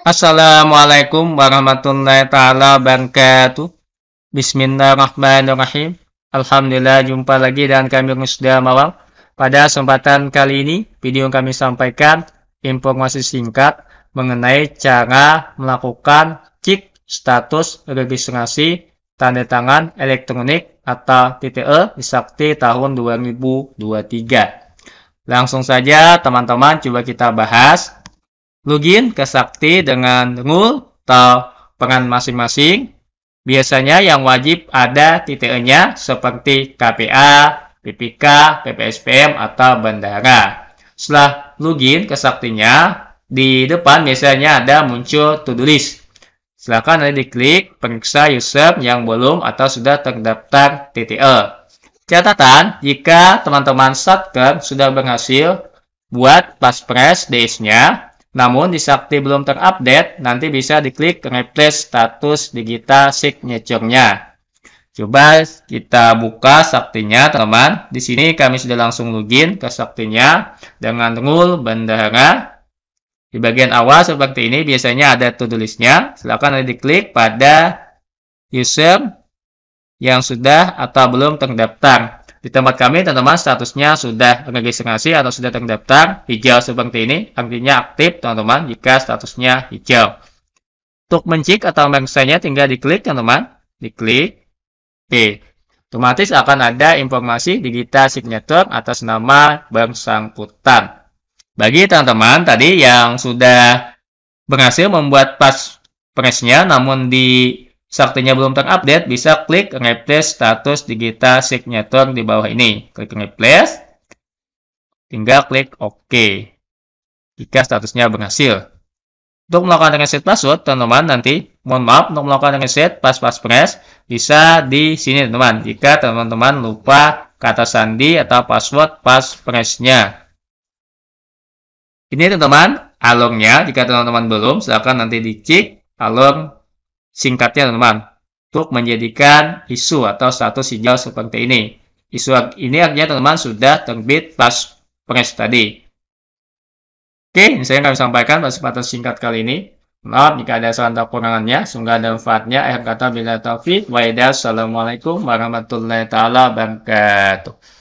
Assalamualaikum warahmatullahi taala wabarakatuh. Bismillahirrahmanirrahim. Alhamdulillah jumpa lagi dan kami sudah Mawal. Pada kesempatan kali ini, video yang kami sampaikan informasi singkat mengenai cara melakukan cek status registrasi tanda tangan elektronik atau TTE di Sakti tahun 2023. Langsung saja teman-teman coba kita bahas login ke Sakti dengan ngul atau pengan masing-masing. Biasanya yang wajib ada TTE-nya seperti KPA, PPK, PPSPM, atau Bandara. Setelah login ke Saktinya, di depan biasanya ada muncul to-do list. Silahkan nanti diklik periksa user yang belum atau sudah terdaftar TTE. Catatan, jika teman-teman Satker sudah berhasil buat pas press DS-nya, namun di sakti belum terupdate, nanti bisa diklik replace status digital signature-nya. Coba kita buka saktinya, teman. teman Di sini kami sudah langsung login ke saktinya dengan rule bendahara. Di bagian awal seperti ini biasanya ada to-do list-nya. Silakan diklik pada user yang sudah atau belum terdaftar. Di tempat kami, teman-teman, statusnya sudah registrasi atau sudah terdaftar hijau seperti ini. Artinya aktif, teman-teman, jika statusnya hijau. Untuk mencik atau mengesainya tinggal diklik, teman-teman. Diklik. Oke. Otomatis akan ada informasi digital signature atas nama bersangkutan. Bagi teman-teman tadi yang sudah berhasil membuat pas presnya namun di saktinya belum terupdate, bisa klik replace status digital signature di bawah ini. Klik replace, tinggal klik OK jika statusnya berhasil. Untuk melakukan reset password, teman-teman nanti, mohon maaf, untuk melakukan reset pas pas press bisa di sini, teman-teman. Jika teman-teman lupa kata sandi atau password pas nya Ini, teman-teman, alurnya. Jika teman-teman belum, silakan nanti dicek alur Singkatnya teman-teman, untuk menjadikan isu atau status hijau seperti ini. Isu ini artinya teman-teman sudah terbit pas press tadi. Oke, ini saya akan sampaikan pada kesempatan singkat kali ini. Maaf jika ada salah atau kurangannya. Semoga ada manfaatnya. Akhir kata bila taufiq, waidah, Assalamualaikum warahmatullahi wabarakatuh.